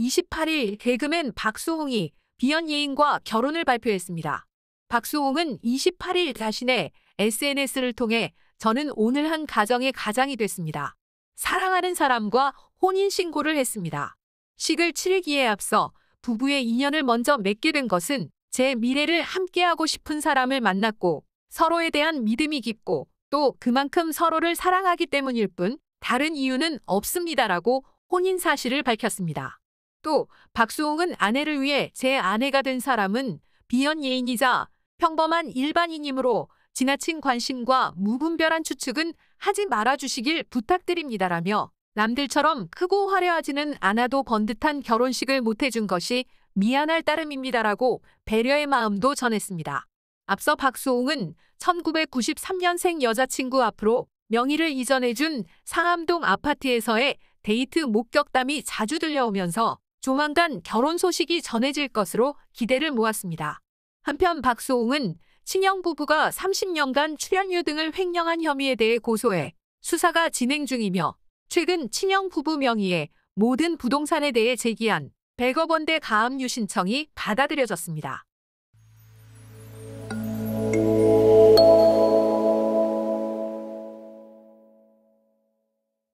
28일 개그맨 박수홍이 비연 예인과 결혼을 발표했습니다. 박수홍은 28일 자신의 SNS를 통해 저는 오늘 한 가정의 가장이 됐습니다. 사랑하는 사람과 혼인신고를 했습니다. 식을 치르기에 앞서 부부의 인연을 먼저 맺게 된 것은 제 미래를 함께하고 싶은 사람을 만났고 서로에 대한 믿음이 깊고 또 그만큼 서로를 사랑하기 때문일 뿐 다른 이유는 없습니다라고 혼인 사실을 밝혔습니다. 또 박수홍은 아내를 위해 제 아내가 된 사람은 비연예인이자 평범한 일반인이므로 지나친 관심과 무분별한 추측은 하지 말아주시길 부탁드립니다라며 남들처럼 크고 화려하지는 않아도 번듯한 결혼식을 못해준 것이 미안할 따름입니다라고 배려의 마음도 전했습니다. 앞서 박수홍은 1993년생 여자친구 앞으로 명의를 이전해준 상암동 아파트에서의 데이트 목격담이 자주 들려오면서 조만간 결혼 소식이 전해질 것으로 기대를 모았습니다. 한편 박소홍은 친형 부부가 30년간 출연료 등을 횡령한 혐의에 대해 고소해 수사가 진행 중이며 최근 친형 부부 명의의 모든 부동산에 대해 제기한 100억 원대 가압류 신청이 받아들여졌습니다.